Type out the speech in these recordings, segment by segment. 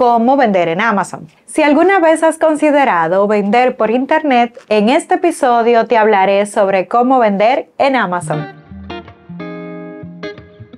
cómo vender en Amazon. Si alguna vez has considerado vender por Internet, en este episodio te hablaré sobre cómo vender en Amazon.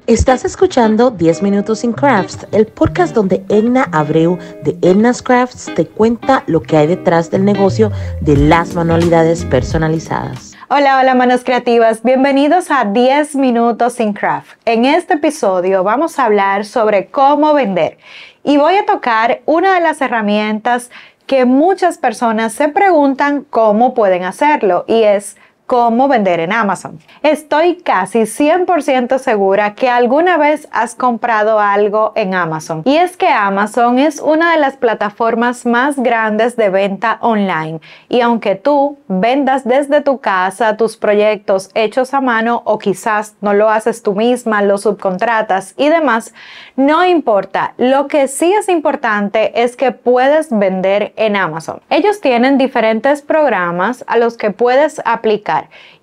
Estás escuchando 10 Minutos in Crafts, el podcast donde Edna Abreu de Edna's Crafts te cuenta lo que hay detrás del negocio de las manualidades personalizadas. Hola, hola manos creativas, bienvenidos a 10 Minutos in Craft. En este episodio vamos a hablar sobre cómo vender y voy a tocar una de las herramientas que muchas personas se preguntan cómo pueden hacerlo y es cómo vender en Amazon. Estoy casi 100% segura que alguna vez has comprado algo en Amazon. Y es que Amazon es una de las plataformas más grandes de venta online. Y aunque tú vendas desde tu casa tus proyectos hechos a mano o quizás no lo haces tú misma, lo subcontratas y demás, no importa. Lo que sí es importante es que puedes vender en Amazon. Ellos tienen diferentes programas a los que puedes aplicar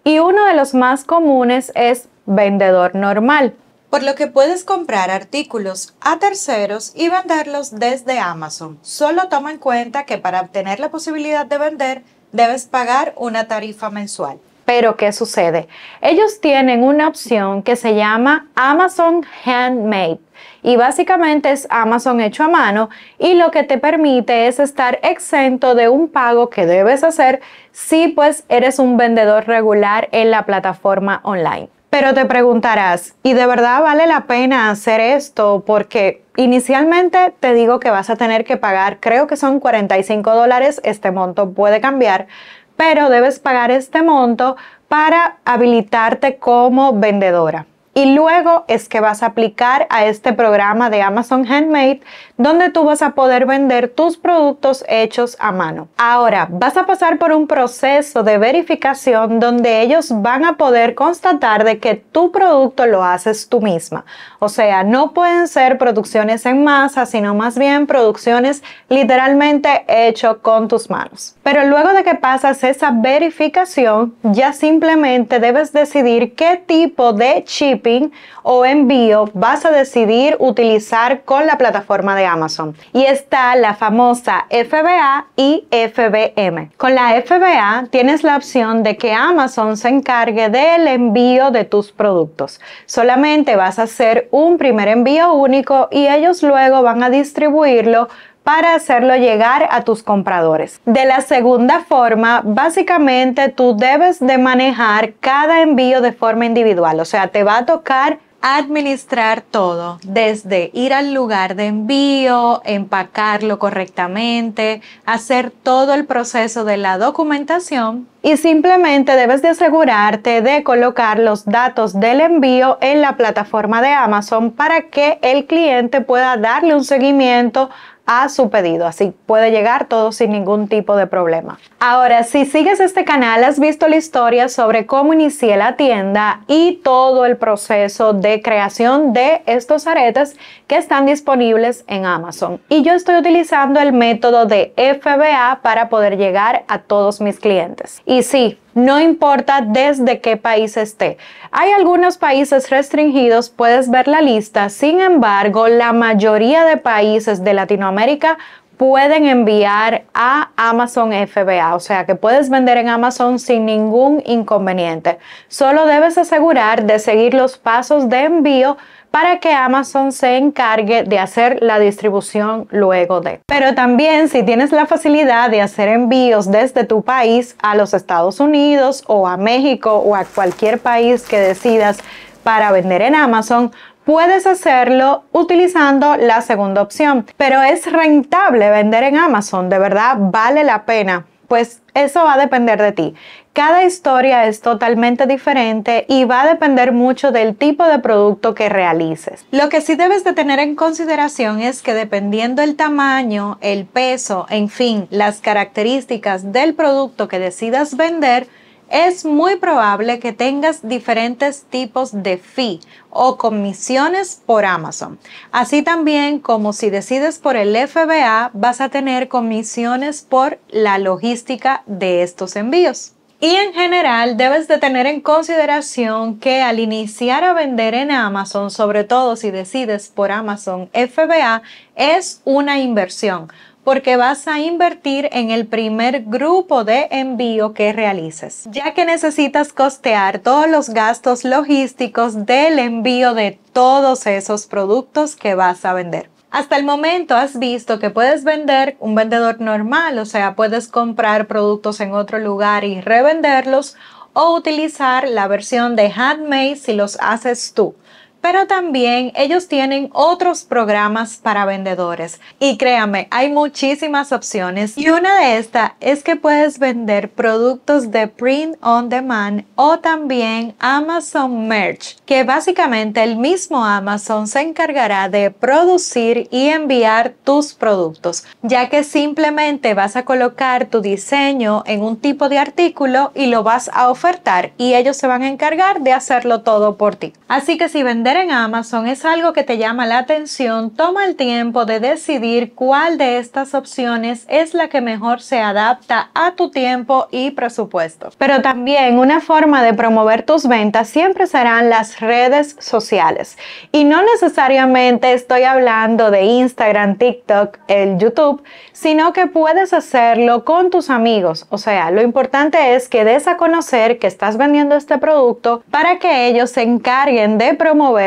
y uno de los más comunes es vendedor normal. Por lo que puedes comprar artículos a terceros y venderlos desde Amazon. Solo toma en cuenta que para obtener la posibilidad de vender debes pagar una tarifa mensual. Pero ¿qué sucede? Ellos tienen una opción que se llama Amazon Handmade y básicamente es Amazon hecho a mano y lo que te permite es estar exento de un pago que debes hacer si pues eres un vendedor regular en la plataforma online. Pero te preguntarás, ¿y de verdad vale la pena hacer esto? Porque inicialmente te digo que vas a tener que pagar, creo que son 45 dólares, este monto puede cambiar, pero debes pagar este monto para habilitarte como vendedora. Y luego es que vas a aplicar a este programa de Amazon Handmade, donde tú vas a poder vender tus productos hechos a mano. Ahora, vas a pasar por un proceso de verificación donde ellos van a poder constatar de que tu producto lo haces tú misma. O sea, no pueden ser producciones en masa, sino más bien producciones literalmente hecho con tus manos. Pero luego de que pasas esa verificación, ya simplemente debes decidir qué tipo de shipping o envío vas a decidir utilizar con la plataforma de Amazon. Y está la famosa FBA y FBM. Con la FBA tienes la opción de que Amazon se encargue del envío de tus productos. Solamente vas a hacer un primer envío único y ellos luego van a distribuirlo para hacerlo llegar a tus compradores. De la segunda forma, básicamente tú debes de manejar cada envío de forma individual, o sea, te va a tocar administrar todo, desde ir al lugar de envío, empacarlo correctamente, hacer todo el proceso de la documentación y simplemente debes de asegurarte de colocar los datos del envío en la plataforma de Amazon para que el cliente pueda darle un seguimiento a su pedido, así puede llegar todo sin ningún tipo de problema. Ahora, si sigues este canal, has visto la historia sobre cómo inicié la tienda y todo el proceso de creación de estos aretes que están disponibles en Amazon. Y yo estoy utilizando el método de FBA para poder llegar a todos mis clientes. Y sí, no importa desde qué país esté. Hay algunos países restringidos, puedes ver la lista, sin embargo, la mayoría de países de Latinoamérica pueden enviar a Amazon FBA, o sea que puedes vender en Amazon sin ningún inconveniente. Solo debes asegurar de seguir los pasos de envío para que Amazon se encargue de hacer la distribución luego de. Pero también si tienes la facilidad de hacer envíos desde tu país a los Estados Unidos o a México o a cualquier país que decidas para vender en Amazon, puedes hacerlo utilizando la segunda opción. Pero es rentable vender en Amazon, de verdad vale la pena pues eso va a depender de ti. Cada historia es totalmente diferente y va a depender mucho del tipo de producto que realices. Lo que sí debes de tener en consideración es que dependiendo el tamaño, el peso, en fin, las características del producto que decidas vender, es muy probable que tengas diferentes tipos de fee o comisiones por Amazon. Así también como si decides por el FBA, vas a tener comisiones por la logística de estos envíos. Y en general debes de tener en consideración que al iniciar a vender en Amazon, sobre todo si decides por Amazon FBA, es una inversión porque vas a invertir en el primer grupo de envío que realices, ya que necesitas costear todos los gastos logísticos del envío de todos esos productos que vas a vender. Hasta el momento has visto que puedes vender un vendedor normal, o sea, puedes comprar productos en otro lugar y revenderlos o utilizar la versión de handmade si los haces tú pero también ellos tienen otros programas para vendedores. Y créame, hay muchísimas opciones y una de estas es que puedes vender productos de print on demand o también Amazon Merch, que básicamente el mismo Amazon se encargará de producir y enviar tus productos, ya que simplemente vas a colocar tu diseño en un tipo de artículo y lo vas a ofertar y ellos se van a encargar de hacerlo todo por ti. Así que si vendes en Amazon es algo que te llama la atención, toma el tiempo de decidir cuál de estas opciones es la que mejor se adapta a tu tiempo y presupuesto. Pero también una forma de promover tus ventas siempre serán las redes sociales. Y no necesariamente estoy hablando de Instagram, TikTok, el YouTube, sino que puedes hacerlo con tus amigos. O sea, lo importante es que des a conocer que estás vendiendo este producto para que ellos se encarguen de promover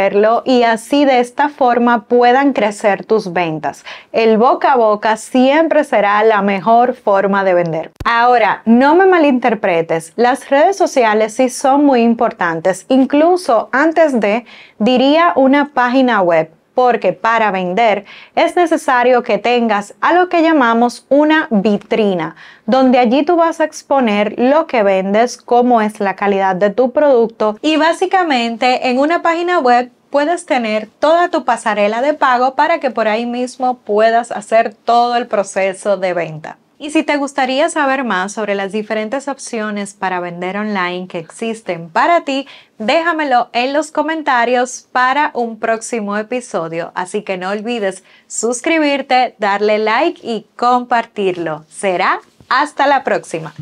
y así de esta forma puedan crecer tus ventas. El boca a boca siempre será la mejor forma de vender. Ahora, no me malinterpretes, las redes sociales sí son muy importantes, incluso antes de, diría, una página web porque para vender es necesario que tengas a lo que llamamos una vitrina, donde allí tú vas a exponer lo que vendes, cómo es la calidad de tu producto y básicamente en una página web puedes tener toda tu pasarela de pago para que por ahí mismo puedas hacer todo el proceso de venta. Y si te gustaría saber más sobre las diferentes opciones para vender online que existen para ti, déjamelo en los comentarios para un próximo episodio. Así que no olvides suscribirte, darle like y compartirlo. Será hasta la próxima.